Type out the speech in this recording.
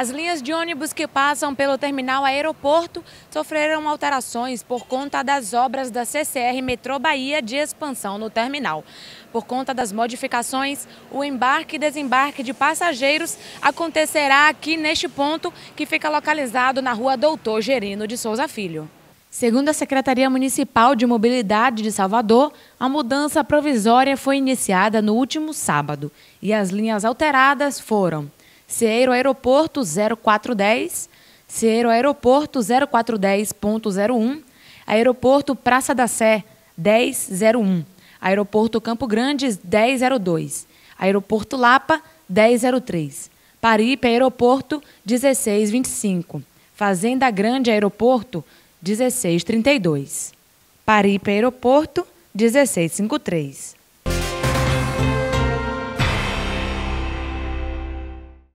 As linhas de ônibus que passam pelo terminal aeroporto sofreram alterações por conta das obras da CCR Metrô Bahia de expansão no terminal. Por conta das modificações, o embarque e desembarque de passageiros acontecerá aqui neste ponto, que fica localizado na rua Doutor Gerino de Souza Filho. Segundo a Secretaria Municipal de Mobilidade de Salvador, a mudança provisória foi iniciada no último sábado e as linhas alteradas foram Cieiro Aeroporto 0410, Cieiro Aeroporto 0410.01, Aeroporto Praça da Sé 1001, Aeroporto Campo Grande 1002, Aeroporto Lapa 1003, Paripe Aeroporto 1625, Fazenda Grande Aeroporto 1632, Paripe Aeroporto 1653.